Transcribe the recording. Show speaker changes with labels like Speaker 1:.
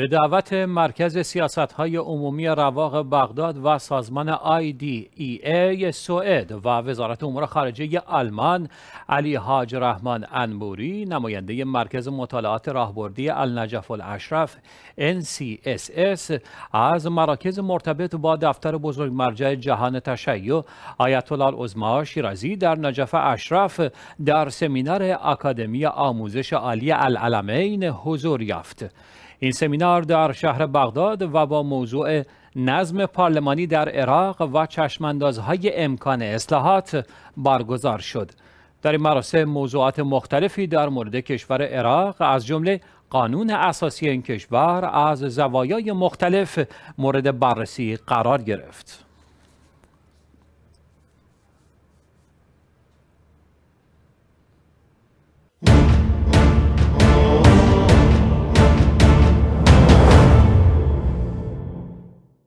Speaker 1: به دعوت مرکز سیاست های عمومی رواق بغداد و سازمان IDEA سوئد و وزارت امور خارجه آلمان علی حاج رحمان انبوری نماینده مرکز مطالعات راهبردی النجف الاشرف NCSS از مراکز مرتبط با دفتر بزرگ مرجع جهان تشیع آیت الله عظما شیرازی در نجف اشرف در سمینار اکادمی آموزش عالی العلمین حضور یافت این سمینار در شهر بغداد و با موضوع نظم پارلمانی در عراق و چشماندازهای امکان اصلاحات برگزار شد در این مراسم موضوعات مختلفی در مورد کشور عراق از جمله قانون اساسی این کشور از زوایای مختلف مورد بررسی قرار گرفت